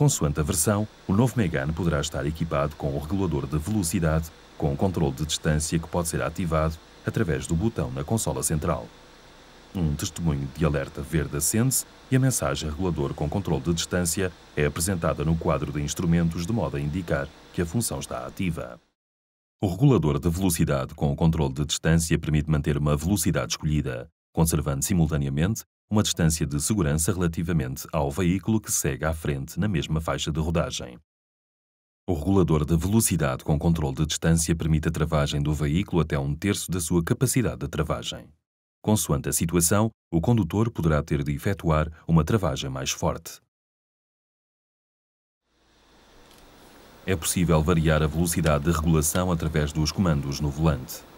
Consoante a versão, o novo Megane poderá estar equipado com o regulador de velocidade, com o controle de distância que pode ser ativado através do botão na consola central. Um testemunho de alerta verde acende-se e a mensagem regulador com controle de distância é apresentada no quadro de instrumentos de modo a indicar que a função está ativa. O regulador de velocidade com o controle de distância permite manter uma velocidade escolhida, conservando simultaneamente uma distância de segurança relativamente ao veículo que segue à frente na mesma faixa de rodagem. O regulador de velocidade com controle de distância permite a travagem do veículo até um terço da sua capacidade de travagem. Consoante a situação, o condutor poderá ter de efetuar uma travagem mais forte. É possível variar a velocidade de regulação através dos comandos no volante.